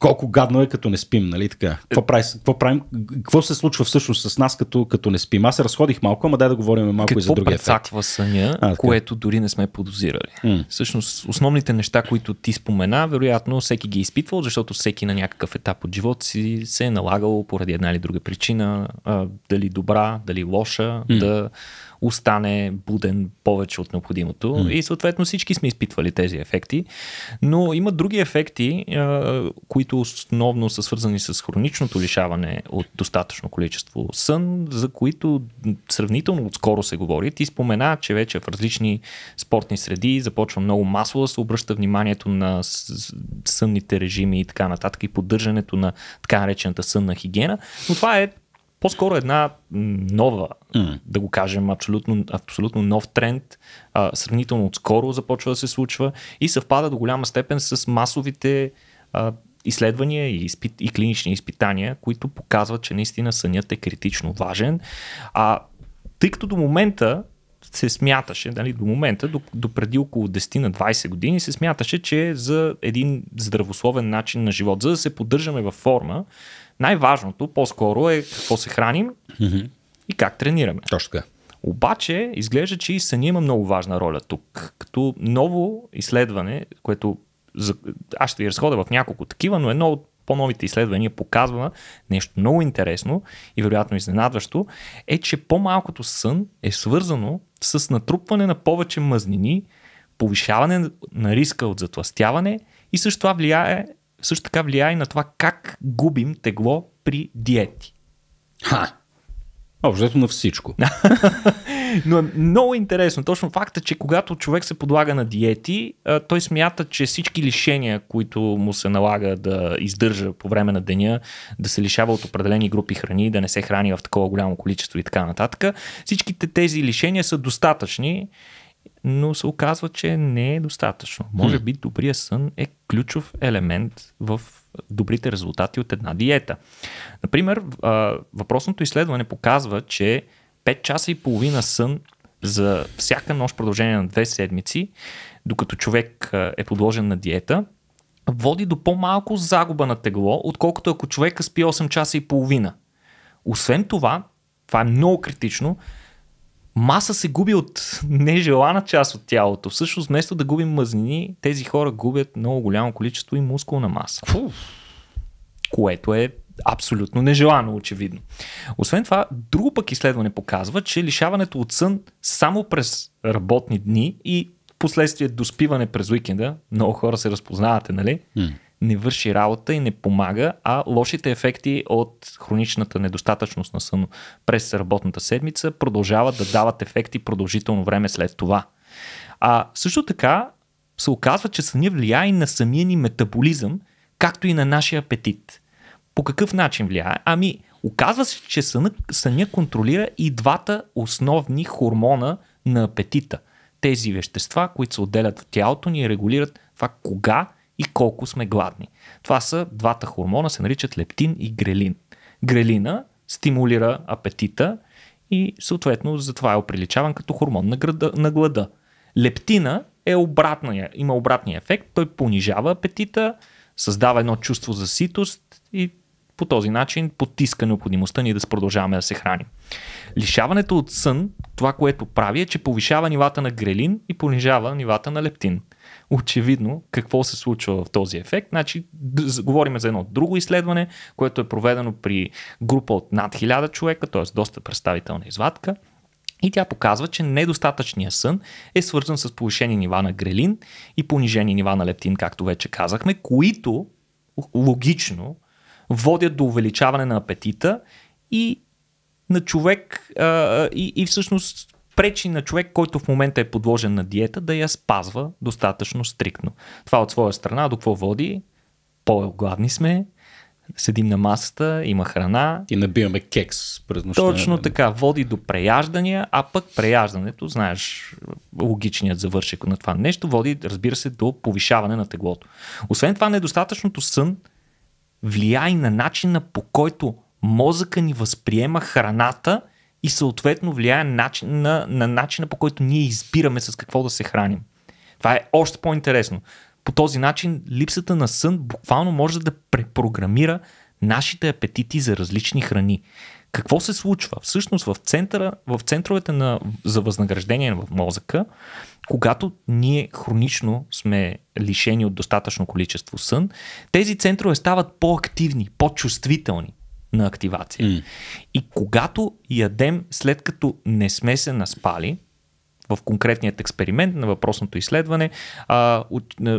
колко гадно е като не спим, нали така? Какво, е. прави, какво, правим, какво се случва всъщност с нас като, като не спим? Аз се разходих малко, ама дай да говорим малко какво и за другия ефект. Какво съня, а, което дори не сме подозирали? М. Всъщност, основните неща, които ти спомена, вероятно всеки ги е изпитвал, защото всеки на някакъв етап от живота си се е налагал поради една или друга причина, а, дали добра, дали лоша, М. да остане буден повече от необходимото. Mm. И съответно всички сме изпитвали тези ефекти. Но има други ефекти, които основно са свързани с хроничното лишаване от достатъчно количество сън, за които сравнително отскоро се говори. Ти спомена, че вече в различни спортни среди започва много масово да се обръща вниманието на сънните режими и така нататък и поддържането на така наречената сънна хигиена. Но това е по-скоро една нова, mm. да го кажем, абсолютно, абсолютно нов тренд, а, сравнително отскоро започва да се случва и съвпада до голяма степен с масовите а, изследвания и, изпит, и клинични изпитания, които показват, че наистина сънят е критично важен. А, тъй като до момента се смяташе, дали, до момента, до, до преди около 10 на 20 години, се смяташе, че е за един здравословен начин на живот, за да се поддържаме във форма, най-важното по-скоро е какво се храним mm-hmm. и как тренираме. Точно така. Обаче, изглежда, че и съня има много важна роля тук. Като ново изследване, което аз ще ви разходя в няколко такива, но едно от по-новите изследвания показва нещо много интересно и вероятно изненадващо, е, че по-малкото сън е свързано с натрупване на повече мъзнини, повишаване на риска от затластяване и също това влияе също така влияе на това как губим тегло при диети. Ха! Общото на всичко. Но е много интересно. Точно факта, че когато човек се подлага на диети, той смята, че всички лишения, които му се налага да издържа по време на деня, да се лишава от определени групи храни, да не се храни в такова голямо количество и така нататък, всичките тези лишения са достатъчни но се оказва, че не е достатъчно. Може би добрия сън е ключов елемент в добрите резултати от една диета. Например, въпросното изследване показва, че 5 часа и половина сън за всяка нощ продължение на две седмици, докато човек е подложен на диета, води до по-малко загуба на тегло, отколкото ако човека спи 8 часа и половина. Освен това, това е много критично, маса се губи от нежелана част от тялото. Всъщност, вместо да губим мазнини, тези хора губят много голямо количество и мускулна маса. Фу. Което е абсолютно нежелано, очевидно. Освен това, друго пък изследване показва, че лишаването от сън само през работни дни и последствие доспиване през уикенда, много хора се разпознавате, нали? Mm не върши работа и не помага, а лошите ефекти от хроничната недостатъчност на сън през работната седмица продължават да дават ефекти продължително време след това. А също така се оказва, че съня влияе и на самия ни метаболизъм, както и на нашия апетит. По какъв начин влияе? Ами, оказва се, че съня, съня контролира и двата основни хормона на апетита. Тези вещества, които се отделят в тялото ни и регулират това кога и колко сме гладни. Това са двата хормона, се наричат лептин и грелин. Грелина стимулира апетита и съответно затова е оприличаван като хормон на, града, на глада. Лептина е обратния, има обратния ефект, той понижава апетита, създава едно чувство за ситост и по този начин потиска необходимостта ни да продължаваме да се храним. Лишаването от сън това, което прави е, че повишава нивата на грелин и понижава нивата на лептин. Очевидно, какво се случва в този ефект? Значи, говорим за едно друго изследване, което е проведено при група от над 1000 човека, т.е. доста представителна извадка. И тя показва, че недостатъчният сън е свързан с повишени нива на грелин и понижени нива на лептин, както вече казахме, които логично водят до увеличаване на апетита и на човек а, и, и всъщност пречи на човек, който в момента е подложен на диета, да я спазва достатъчно стриктно. Това от своя страна до какво води? По-гладни сме, седим на масата, има храна. И набиваме кекс през нощта. Точно така, води до преяждания, а пък преяждането, знаеш, логичният завършек на това нещо, води, разбира се, до повишаване на теглото. Освен това, недостатъчното сън влияе на начина по който мозъка ни възприема храната и съответно влияе начин, на, на начина по който ние избираме с какво да се храним. Това е още по-интересно. По този начин липсата на сън буквално може да препрограмира нашите апетити за различни храни. Какво се случва? Всъщност в, центъра, в центровете на, за възнаграждение в мозъка, когато ние хронично сме лишени от достатъчно количество сън, тези центрове стават по-активни, по-чувствителни на активация. Mm. И когато ядем, след като не сме се наспали, в конкретният експеримент на въпросното изследване а,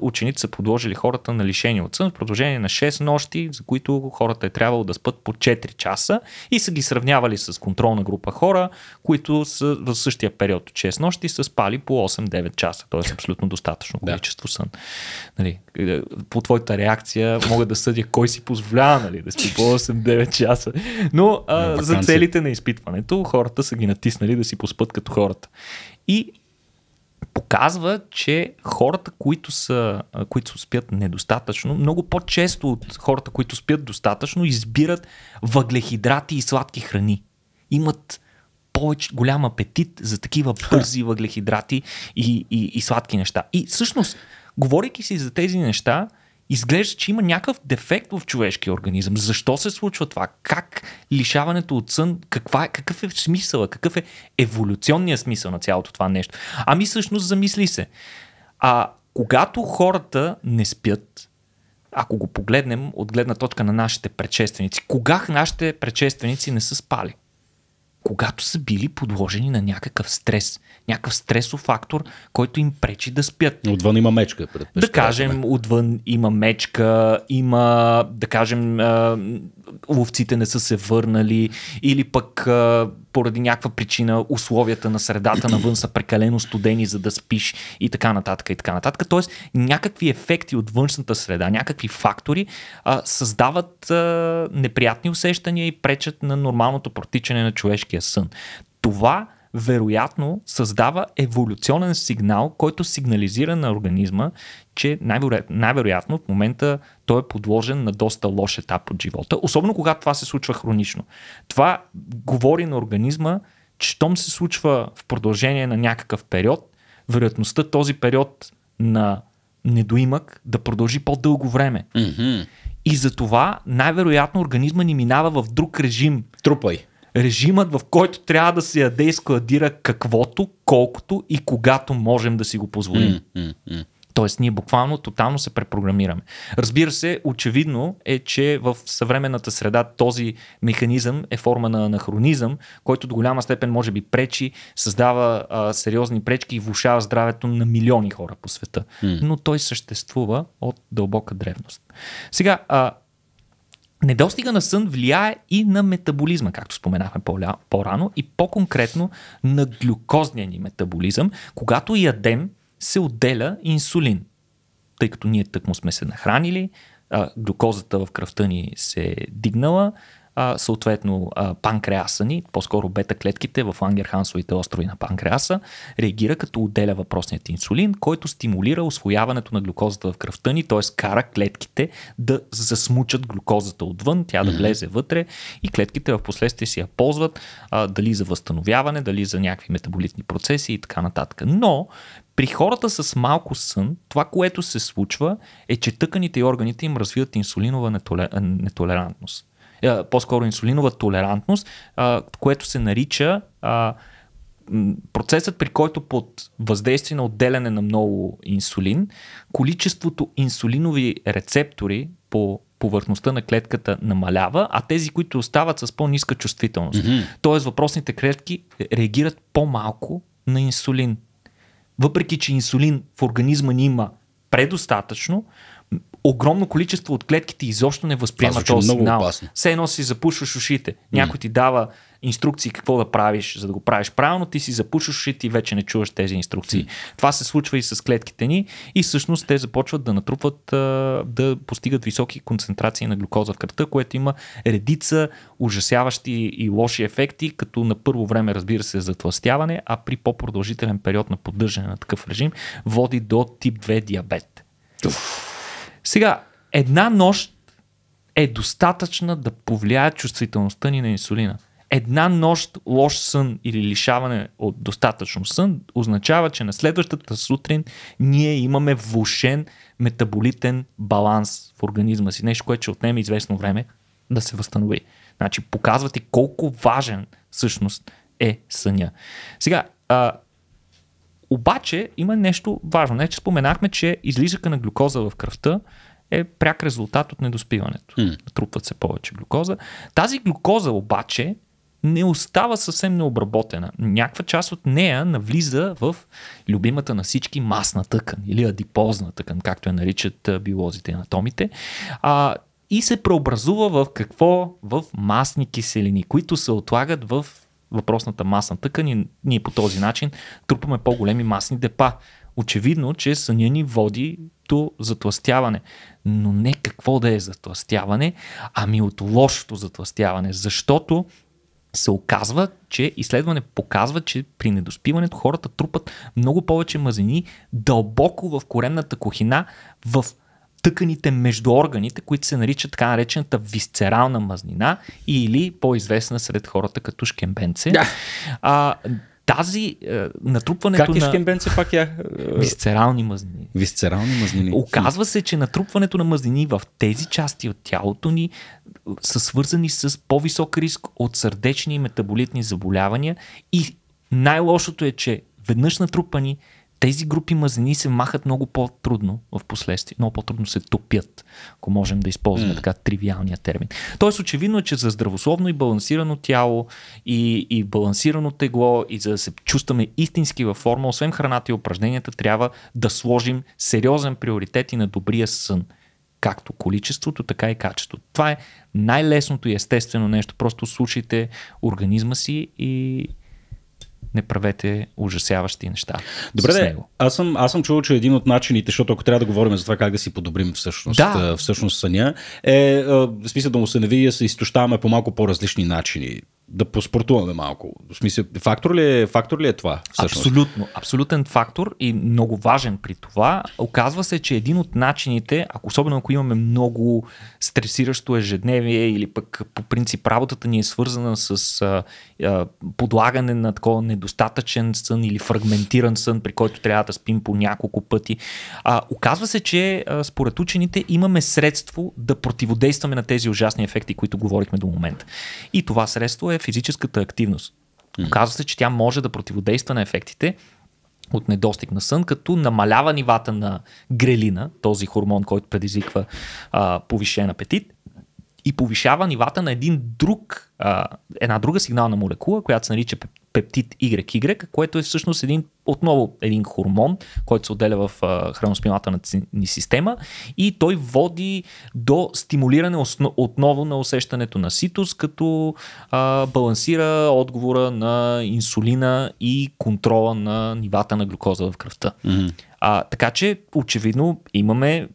ученици са подложили хората на лишение от сън в продължение на 6 нощи, за които хората е трябвало да спят по 4 часа и са ги сравнявали с контролна група хора, които са в същия период от 6 нощи са спали по 8-9 часа. Тоест абсолютно достатъчно количество сън. Нали, е, по твоята реакция мога да съдя кой си позволява нали, да спи по 8-9 часа. Но а, за целите на изпитването хората са ги натиснали да си поспът като хората и показва, че хората, които, са, които спят недостатъчно, много по-често от хората, които спят достатъчно, избират въглехидрати и сладки храни. Имат повече голям апетит за такива бързи въглехидрати и, и, и сладки неща. И всъщност, говорейки си за тези неща, изглежда, че има някакъв дефект в човешкия организъм. Защо се случва това? Как лишаването от сън, каква, е- какъв е смисъла, какъв е еволюционният смисъл на цялото това нещо? Ами всъщност замисли се. А когато хората не спят, ако го погледнем от гледна точка на нашите предшественици, кога нашите предшественици не са спали? когато са били подложени на някакъв стрес, някакъв стресов фактор, който им пречи да спят. Отвън има мечка. Да кажем, отвън има мечка, има, да кажем, ловците не са се върнали или пък а, поради някаква причина условията на средата навън са прекалено студени за да спиш и така нататък и така нататък. Тоест някакви ефекти от външната среда, някакви фактори а, създават а, неприятни усещания и пречат на нормалното протичане на човешкия сън. Това вероятно създава еволюционен сигнал, който сигнализира на организма, че най-вероятно, най-вероятно в момента той е подложен на доста лош етап от живота, особено когато това се случва хронично. Това говори на организма, че щом се случва в продължение на някакъв период, вероятността този период на недоимък да продължи по-дълго време. Mm-hmm. И затова най-вероятно организма ни минава в друг режим. Трупай режимът, в който трябва да се яде и складира каквото, колкото и когато можем да си го позволим. Mm, mm, mm. Тоест, ние буквално тотално се препрограмираме. Разбира се, очевидно е, че в съвременната среда този механизъм е форма на анахронизъм, който до голяма степен може би пречи, създава а, сериозни пречки и влушава здравето на милиони хора по света. Mm. Но той съществува от дълбока древност. Сега, а, Недостига на сън влияе и на метаболизма, както споменахме по-рано, и по-конкретно на глюкозния ни метаболизъм, когато ядем се отделя инсулин. Тъй като ние тъкмо сме се нахранили, глюкозата в кръвта ни се е дигнала, а, съответно а, панкреаса ни, по-скоро бета-клетките в лангерхансовите острови на панкреаса, реагира като отделя въпросният инсулин, който стимулира освояването на глюкозата в кръвта ни, т.е. кара клетките да засмучат глюкозата отвън, тя да влезе вътре и клетките в последствие си я ползват а, дали за възстановяване, дали за някакви метаболитни процеси и така нататък. Но при хората с малко сън, това, което се случва е, че тъканите и органите им развиват инсулинова нетолерантност по-скоро инсулинова толерантност, което се нарича процесът, при който под въздействие на отделяне на много инсулин, количеството инсулинови рецептори по повърхността на клетката намалява, а тези, които остават с по-ниска чувствителност. Mm-hmm. Тоест, въпросните клетки реагират по-малко на инсулин. Въпреки, че инсулин в организма ни има предостатъчно, огромно количество от клетките изобщо не възприема този сигнал. Все едно си запушваш ушите. Някой ти дава инструкции какво да правиш, за да го правиш правилно, ти си запушваш ушите и вече не чуваш тези инструкции. Mm. Това се случва и с клетките ни и всъщност те започват да натрупват, да постигат високи концентрации на глюкоза в кръвта, което има редица ужасяващи и лоши ефекти, като на първо време разбира се затластяване, а при по-продължителен период на поддържане на такъв режим води до тип 2 диабет. Уф. Сега, една нощ е достатъчна да повлияе чувствителността ни на инсулина. Една нощ лош сън или лишаване от достатъчно сън означава, че на следващата сутрин ние имаме влушен метаболитен баланс в организма си. Нещо, което ще отнеме известно време да се възстанови. Значи показвате колко важен всъщност е съня. Сега, а, обаче има нещо важно. Не, че споменахме, че излизъка на глюкоза в кръвта е пряк резултат от недоспиването. Mm. Трупват се повече глюкоза. Тази глюкоза обаче не остава съвсем необработена. Някаква част от нея навлиза в любимата на всички масна тъкан или адипозна тъкан, както я наричат биолозите и анатомите. А, и се преобразува в какво? В масни киселини, които се отлагат в въпросната масна тъкан и ние по този начин трупаме по-големи масни депа. Очевидно, че съня ни води до затластяване. Но не какво да е затластяване, ами от лошото затластяване. Защото се оказва, че изследване показва, че при недоспиването хората трупат много повече мазнини дълбоко в коремната кухина, в тъканите между органите, които се наричат така наречената висцерална мазнина или по-известна сред хората като шкембенце. Да. А, тази е, натрупването как е на... пак я? Е... Висцерални мазнини. Висцерални мазнини. Оказва се, че натрупването на мазнини в тези части от тялото ни е, са свързани с по-висок риск от сърдечни и метаболитни заболявания и най-лошото е, че веднъж натрупани тези групи мазнини се махат много по-трудно в последствие, много по-трудно се топят, ако можем да използваме mm. така тривиалния термин. Тоест очевидно е, че за здравословно и балансирано тяло и, и балансирано тегло и за да се чувстваме истински във форма, освен храната и упражненията, трябва да сложим сериозен приоритет и на добрия сън. Както количеството, така и качеството. Това е най-лесното и естествено нещо. Просто слушайте организма си и, не правете ужасяващи неща. Добре, с него. Аз, съм, аз съм чувал, че един от начините, защото ако трябва да говорим за това как да си подобрим всъщност, да. всъщност съня, е, в смисъл да му се навие, се изтощаваме по малко по-различни начини да поспортуваме малко. В смисъл, фактор ли е, фактор ли е това? Всъщност? Абсолютно. Абсолютен фактор и много важен при това. Оказва се, че един от начините, ако особено ако имаме много стресиращо ежедневие или пък по принцип работата ни е свързана с а, а, подлагане на такова недостатъчен сън или фрагментиран сън, при който трябва да спим по няколко пъти, а, оказва се, че а, според учените имаме средство да противодействаме на тези ужасни ефекти, които говорихме до момента. И това средство е е физическата активност. Оказва се, че тя може да противодейства на ефектите от недостиг на сън, като намалява нивата на грелина, този хормон, който предизвиква а, повишен апетит, и повишава нивата на един друг, а, една друга сигнална молекула, която се нарича пептид YY, което е всъщност един, отново един хормон, който се отделя в храноспилателната ни система и той води до стимулиране отново на усещането на ситус, като а, балансира отговора на инсулина и контрола на нивата на глюкоза в кръвта. Mm-hmm. А, така че, очевидно, имаме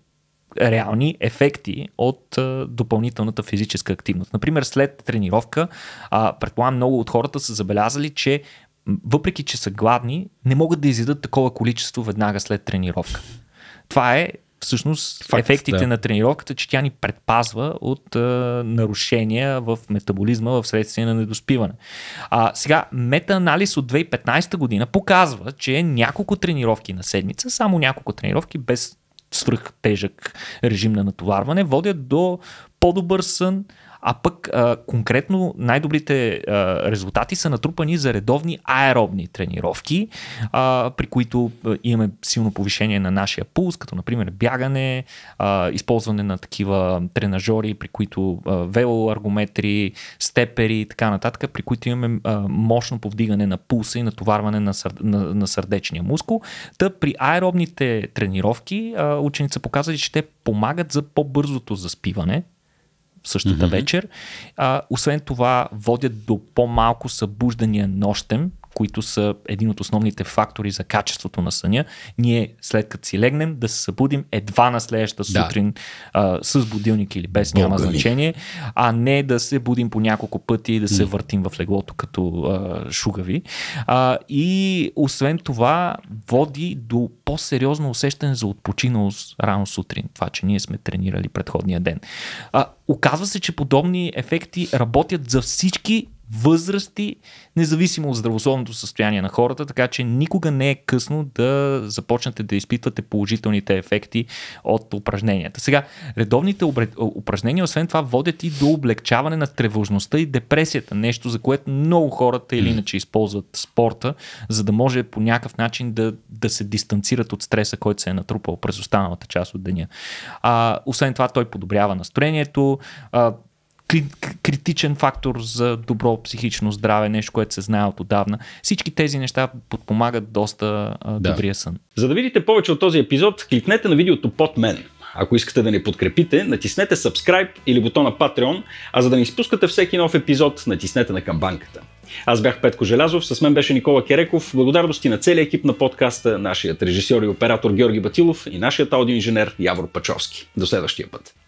реални ефекти от а, допълнителната физическа активност. Например, след тренировка, а, предполагам много от хората са забелязали, че въпреки, че са гладни, не могат да изядат такова количество веднага след тренировка. Това е всъщност Факт, ефектите да. на тренировката, че тя ни предпазва от а, нарушения в метаболизма в следствие на недоспиване. А, сега, метаанализ от 2015 година показва, че няколко тренировки на седмица, само няколко тренировки без Свръхтежък режим на натоварване, водят до по-добър сън, а пък а, конкретно най-добрите а, резултати са натрупани за редовни аеробни тренировки, а, при които а, имаме силно повишение на нашия пулс, като например бягане, а, използване на такива тренажори, при които а, велоаргометри, степери и така нататък, при които имаме а, мощно повдигане на пулса и натоварване на, сър, на, на сърдечния мускул. Та при аеробните тренировки а, ученица показали, че те помагат за по-бързото заспиване, същата mm-hmm. вечер. А, освен това, водят до по-малко събуждания нощем, които са един от основните фактори за качеството на съня, ние след като си легнем да се събудим едва на следващата да. сутрин а, с будилник или без, Бога няма ли. значение, а не да се будим по няколко пъти и да се въртим в леглото като а, шугави. А, и освен това води до по-сериозно усещане за отпочиналост рано сутрин. Това, че ние сме тренирали предходния ден. А, оказва се, че подобни ефекти работят за всички възрасти, независимо от здравословното състояние на хората, така че никога не е късно да започнете да изпитвате положителните ефекти от упражненията. Сега, редовните упражнения, освен това, водят и до облегчаване на тревожността и депресията, нещо за което много хората или иначе използват спорта, за да може по някакъв начин да, да се дистанцират от стреса, който се е натрупал през останалата част от деня. А, освен това, той подобрява настроението, а, критичен фактор за добро психично здраве, нещо, което се знае от отдавна. Всички тези неща подпомагат доста а, да. добрия сън. За да видите повече от този епизод, кликнете на видеото под мен. Ако искате да ни подкрепите, натиснете subscribe или бутона Patreon, а за да не изпускате всеки нов епизод, натиснете на камбанката. Аз бях Петко Желязов, с мен беше Никола Кереков. Благодарности на целия екип на подкаста, нашият режисьор и оператор Георги Батилов и нашият аудиоинженер Явор Пачовски. До следващия път.